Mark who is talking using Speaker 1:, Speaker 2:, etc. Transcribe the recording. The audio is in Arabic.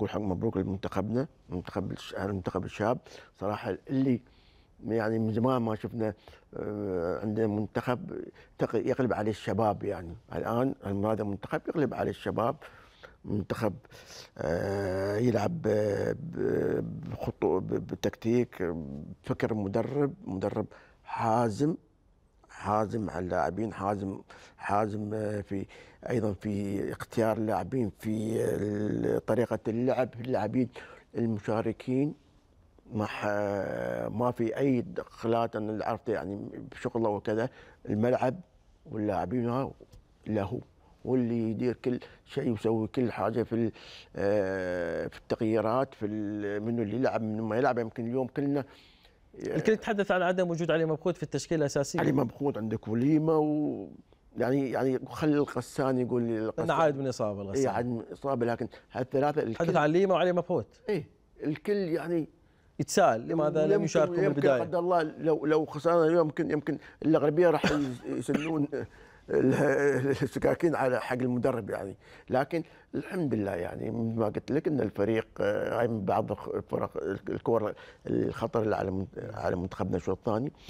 Speaker 1: نقول حق مبروك لمنتخبنا منتخب المنتخب الشاب صراحه اللي يعني من زمان ما شفنا آه، عندنا منتخب يغلب عليه الشباب يعني الان هذا منتخب يغلب عليه الشباب منتخب آه، يلعب بتكتيك بفكر مدرب مدرب حازم حازم على اللاعبين حازم حازم آه، في ايضا في اختيار اللاعبين في طريقه اللعب اللاعبين المشاركين ما آه، ما في اي دخلات انا عرفته يعني بشغله وكذا الملعب واللاعبين له هو يدير كل شيء ويسوي كل حاجه في آه، في التغييرات في منو اللي يلعب منو ما يلعب يمكن اليوم كلنا الكل يتحدث عن عدم وجود علي مبخوت في التشكيله الاساسيه علي مبخوت عندك وليمه و يعني يعني خلي القسان يقول لي القسان عاد من اصابه الغسان اي عاد من اصابه لكن هالثلاثه الكل تحدث عن ليما وعلي مبخوت اي الكل يعني يتساءل لماذا لم يشاركوا من البدايه؟ يمكن قدر الله لو لو خسرنا اليوم يمكن يمكن الاغلبيه راح يسلون السكاكين على حق المدرب يعني لكن الحمد لله يعني مثل ما قلت لك ان الفريق هاي آه، من بعض الفرق الكور الخطر اللي على على منتخبنا الشوط الثاني